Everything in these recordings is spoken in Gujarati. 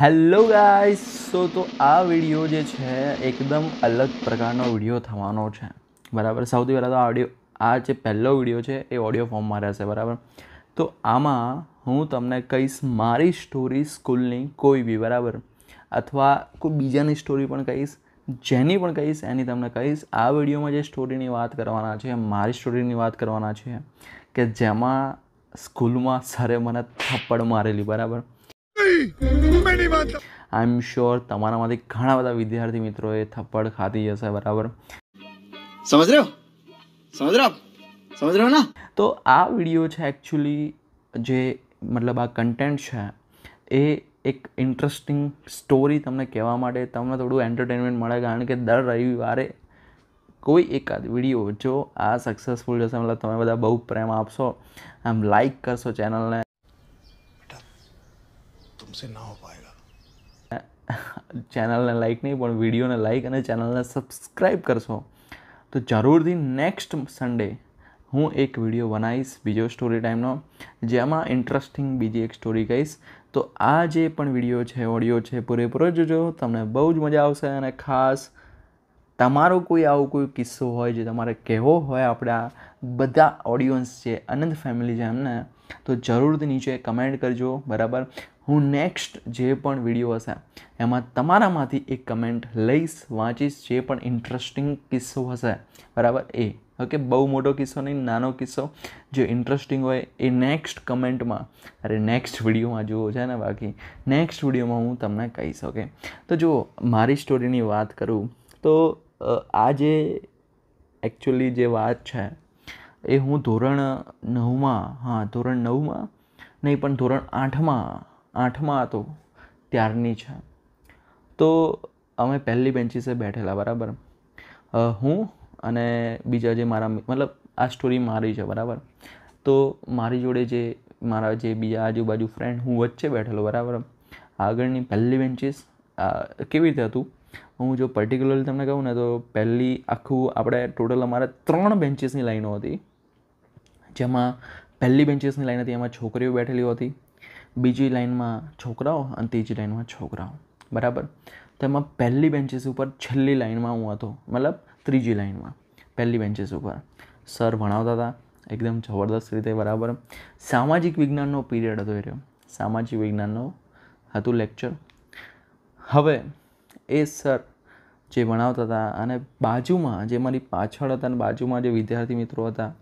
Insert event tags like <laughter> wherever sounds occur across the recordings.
હેલો ગાઈસ સો તો આ વિડીયો જે છે એકદમ અલગ પ્રકારનો વિડીયો થવાનો છે બરાબર સૌથી પહેલાં તો આ ઓડિયો આ જે પહેલો વિડીયો છે એ ઓડિયો ફોર્મમાં રહેશે બરાબર તો આમાં હું તમને કહીશ મારી સ્ટોરી સ્કૂલની કોઈ બી બરાબર અથવા કોઈ બીજાની સ્ટોરી પણ કહીશ જેની પણ કહીશ એની તમને કહીશ આ વિડીયોમાં જે સ્ટોરીની વાત કરવાના છે મારી સ્ટોરીની વાત કરવાના છે કે જેમાં સ્કૂલમાં સરે મને થપ્પડ મારેલી બરાબર આઈ એમ શ્યોર તમારામાંથી ઘણા બધા વિદ્યાર્થી મિત્રોએ થપ્પડ ખાધી હશે બરાબર સમજ રહ્યો સમજ રહ્યો સમજ રહ્યો ના તો આ વિડીયો છે એકચ્યુઅલી જે મતલબ આ કન્ટેન્ટ છે એ એક ઇન્ટરેસ્ટિંગ સ્ટોરી તમને કહેવા માટે તમને થોડું એન્ટરટેનમેન્ટ મળે કારણ કે દર રવિવારે કોઈ એકાદ વિડીયો જો આ સક્સેસફુલ જશે મતલબ તમે બધા બહુ પ્રેમ આપશો આમ લાઈક કરશો ચેનલને हमसे ना हो પાયેગા ચેનલને લાઇક નહીં પણ વિડીયોને લાઇક અને ચેનલને સબસ્ક્રાઈબ કરશો તો જરૂરથી નેક્સ્ટ સન્ડે હું એક વિડીયો બનાવીશ બીજો સ્ટોરી ટાઈમનો જેમાં ઇન્ટરેસ્ટિંગ બીજી એક સ્ટોરી કહીશ તો આ જે પણ વિડીયો છે ઓડિયો છે પૂરેપૂરો જોજો તમને બહુ જ મજા આવશે અને ખાસ તમારો કોઈ આવો કોઈ કિસ્સો હોય જે તમારે કહેવો હોય આપણા બધા ઓડિયન્સ છે અનંત ફેમિલી છે એમને તો જરૂરથી નીચે કમેન્ટ કરજો બરાબર હું નેક્સ્ટ જે પણ વિડીયો હશે એમાં તમારામાંથી એક કમેન્ટ લઈશ વાંચીશ જે પણ ઇન્ટરેસ્ટિંગ કિસ્સો હશે બરાબર એ ઓકે બહુ મોટો કિસ્સો નહીં નાનો કિસ્સો જે ઇન્ટરેસ્ટિંગ હોય એ નેક્સ્ટ કમેન્ટમાં અરે નેક્સ્ટ વિડીયોમાં જુઓ છે ને બાકી નેક્સ્ટ વિડીયોમાં હું તમને કહીશ ઓકે તો જુઓ મારી સ્ટોરીની વાત કરું તો આ જે એકચ્યુઅલી જે વાત છે એ હું ધોરણ નવમાં હા ધોરણ નવમાં નહીં પણ ધોરણ આઠમાં આઠમાં હતો ત્યારની છે તો અમે પહેલી બેન્ચીસે બેઠેલા બરાબર હું અને બીજા જે મારા મતલબ આ સ્ટોરી મારી છે બરાબર તો મારી જોડે જે મારા જે બીજા આજુબાજુ ફ્રેન્ડ હું વચ્ચે બેઠેલો બરાબર આગળની પહેલી બેન્ચીસ કેવી રીતે હતું હું જો પર્ટિક્યુલરલી તમને કહું ને તો પહેલી આખું આપણે ટોટલ અમારે ત્રણ બેન્ચીસની લાઈનો હતી જેમાં પહેલી બેન્ચીસની લાઈન હતી એમાં છોકરીઓ બેઠેલી હતી બીજી લાઇનમાં છોકરાઓ અને ત્રીજી લાઇનમાં છોકરાઓ બરાબર તેમાં પહેલી બેન્ચીસ ઉપર છેલ્લી લાઇનમાં હું હતો મતલબ ત્રીજી લાઇનમાં પહેલી બેન્ચીસ ઉપર સર ભણાવતા હતા એકદમ જબરદસ્ત રીતે બરાબર સામાજિક વિજ્ઞાનનો પીરિયડ હતો એ રહ્યો સામાજિક વિજ્ઞાનનો હતું લેક્ચર હવે એ સર જે ભણાવતા હતા અને બાજુમાં જે મારી પાછળ હતા અને બાજુમાં જે વિદ્યાર્થી મિત્રો હતા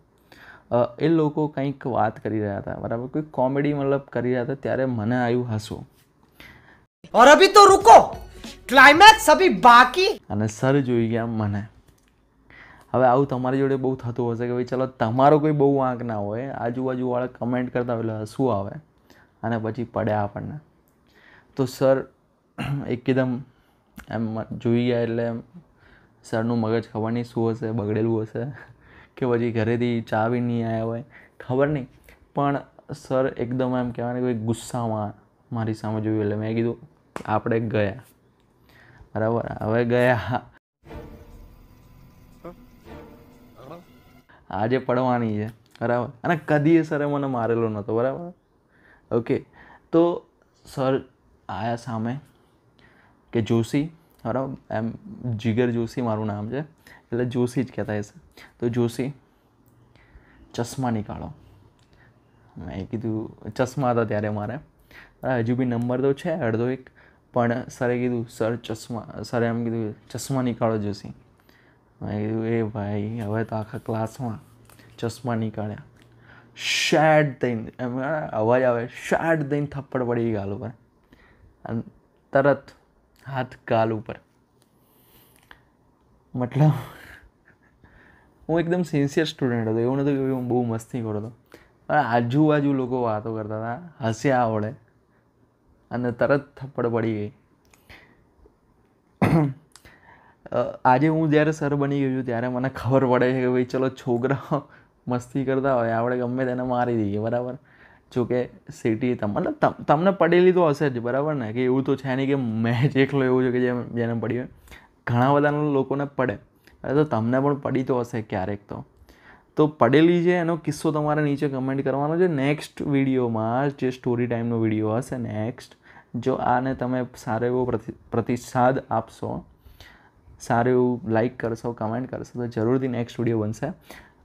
એ લોકો કંઈક વાત કરી રહ્યા હતા બરાબર કોઈ કોમેડી મતલબ કરી રહ્યા હતા ત્યારે મને આવ્યું હસવું ઓર અભી તો રુકો ક્લાઇમેક્સ અભી બાકી અને સર જોઈ ગયા મને હવે આવું તમારી જોડે બહુ થતું હશે કે ભાઈ ચલો તમારો કોઈ બહુ આંક ના હોય આજુબાજુવાળા કમેન્ટ કરતા હોય એટલે શું આવે અને પછી પડે આપણને તો સર એકદમ એમ જોઈ ગયા એટલે એમ સરનું મગજ ખબર નહીં શું હશે બગડેલું હશે કે પછી ઘરેથી ચા બી નહીં આવ્યા હોય ખબર નહીં પણ સર એકદમ એમ કહેવાય કે ગુસ્સામાં મારી સામે જોયું એટલે મેં કીધું આપણે ગયા બરાબર હવે ગયા આજે પડવાની છે બરાબર અને કદીએ સરે મને મારેલો નહોતો બરાબર ઓકે તો સર આયા સામે કે જોશી બરાબર એમ જીગર જોશી મારું નામ છે એટલે જોશી જ કહેતા હશે તો જોશી ચશ્મા નીકાળો મેં કીધું ચશ્મા હતા ત્યારે મારે હજુ બી નંબર તો છે અડધો એક પણ સરે કીધું સર ચશ્મા સરે એમ કીધું ચશ્મા નીકાળો જોશી મેં કીધું એ ભાઈ હવે તો આખા ક્લાસમાં ચશ્મા નીકાળ્યા શેડ થઈને એમ અવાજ આવે શેડ દઈને થપ્પડ પડી ગાલ ઉપર અને તરત હાથ ગાલ ઉપર મતલબ હું એકદમ સિન્સિયર સ્ટુડન્ટ હતો એવું નહોતું કે હું બહુ મસ્તી કરતો પણ આજુબાજુ લોકો વાતો કરતા હતા હસ્યા આવડે અને તરત થપ્પડ પડી ગઈ આજે હું જ્યારે સર બની ગયો છું ત્યારે મને ખબર પડે છે કે ભાઈ ચલો છોકરાઓ મસ્તી કરતા હોય આપણે ગમે તેને મારી દઈએ બરાબર જોકે સિટી મતલબ તમને પડેલી તો હશે જ બરાબર ને કે એવું તો છે નહીં કે મેં જ એકલો એવું છે કે જેમ જેને પડ્યું હોય ઘણા બધા લોકોને પડે અરે તો તમને પણ પડી તો હશે ક્યારેક તો તો પડેલી છે એનો કિસ્સો તમારે નીચે કમેન્ટ કરવાનો છે નેક્સ્ટ વિડીયોમાં જે સ્ટોરી ટાઈમનો વિડીયો હશે નેક્સ્ટ જો આને તમે સારો એવો પ્રતિસાદ આપશો સારું એવું લાઈક કરશો કમેન્ટ કરશો તો જરૂરથી નેક્સ્ટ વિડીયો બનશે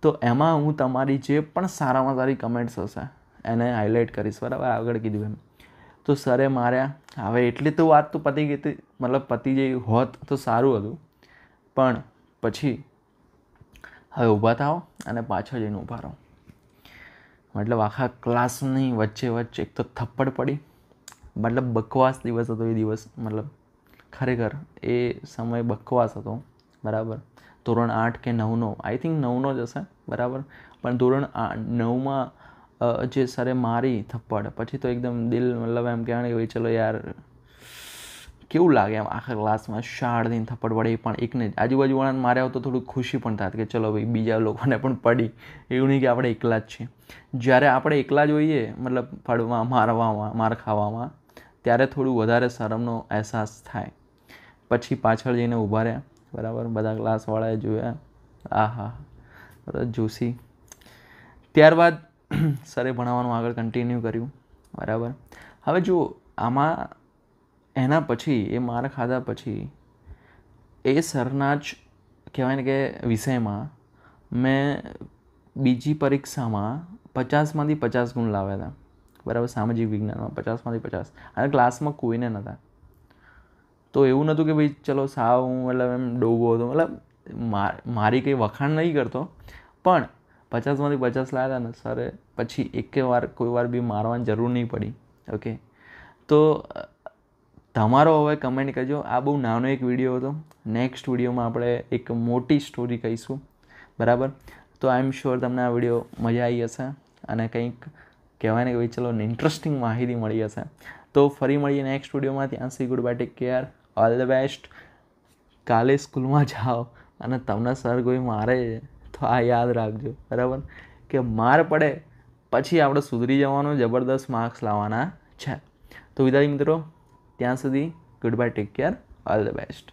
તો એમાં હું તમારી જે પણ સારામાં સારી કમેન્ટ્સ હશે એને હાઇલાઇટ કરીશ બરાબર આગળ કીધું એમ તો સરે માર્યા હવે એટલી તો વાત તો પતી ગઈ મતલબ પતી જઈ હોત તો સારું હતું પણ પછી હવે ઊભા થાઓ અને પાછળ જઈને ઊભા રહો મતલબ આખા ક્લાસની વચ્ચે વચ્ચે એક તો થપ્પડ પડી મતલબ બકવાસ દિવસ હતો એ દિવસ મતલબ ખરેખર એ સમય બકવાસ હતો બરાબર ધોરણ આઠ કે નવનો આઈ થિંક નવનો જ હશે બરાબર પણ ધોરણ નવમાં જે સરે મારી થપ્પડ પછી તો એકદમ દિલ મતલબ એમ કહેવાય કે ભાઈ ચલો યાર કેવું લાગે આમ આખા ક્લાસમાં શાળ દઈને થપ્પડ પડે પણ એકને આજુબાજુવાળાને માર્યા તો થોડું ખુશી પણ થાય કે ચલો ભાઈ બીજા લોકોને પણ પડી એવું નહીં કે આપણે એકલા જ છીએ જ્યારે આપણે એકલા જોઈએ મતલબ ફળવા મારવામાં માર ખાવામાં ત્યારે થોડું વધારે શરમનો અહેસાસ થાય પછી પાછળ જઈને ઊભા રહ્યા બરાબર બધા ક્લાસવાળાએ જોયા આહા બરાબર જોશી ત્યારબાદ <clears throat> સરે ભણાવવાનું આગળ કન્ટિન્યુ કર્યું બરાબર હવે જો આમાં એના પછી એ માર ખાધા પછી એ સરના જ કહેવાય ને કે વિષયમાં મેં બીજી પરીક્ષામાં પચાસમાંથી પચાસ ગુણ લાવ્યા હતા બરાબર સામાજિક વિજ્ઞાનમાં પચાસમાંથી પચાસ અને ક્લાસમાં કોઈને નહોતા તો એવું નહોતું કે ભાઈ ચલો સાવ હું મતલબ એમ ડોબો હતો મતલબ મારી કંઈ વખાણ નહીં કરતો પણ પચાસમાંથી પચાસ લાવ્યા હતા ને સરે પછી એકે વાર કોઈ વાર બી મારવાની જરૂર નહીં પડી ઓકે તો તમારો હવે કમેન્ટ કરજો આ બહુ નાનો એક વિડીયો હતો નેક્સ્ટ વિડીયોમાં આપણે એક મોટી સ્ટોરી કહીશું બરાબર તો આઈ એમ શ્યોર તમને આ વિડીયો મજા આવી હશે અને કંઈક કહેવાય ને કે ભાઈ ચલો ઇન્ટરેસ્ટિંગ માહિતી મળી હશે તો ફરી મળીએ નેક્સ્ટ વિડીયોમાં ત્યાં see good bye take care all the best કાલે સ્કૂલમાં જાઓ અને તમને સર કોઈ મારે તો આ યાદ રાખજો બરાબર કે માર પડે પછી આપણે સુધરી જવાનું જબરદસ્ત માર્ક્સ લાવવાના છે તો વિદ્યાર્થી મિત્રો ત્યાં સુધી good bye take care all the best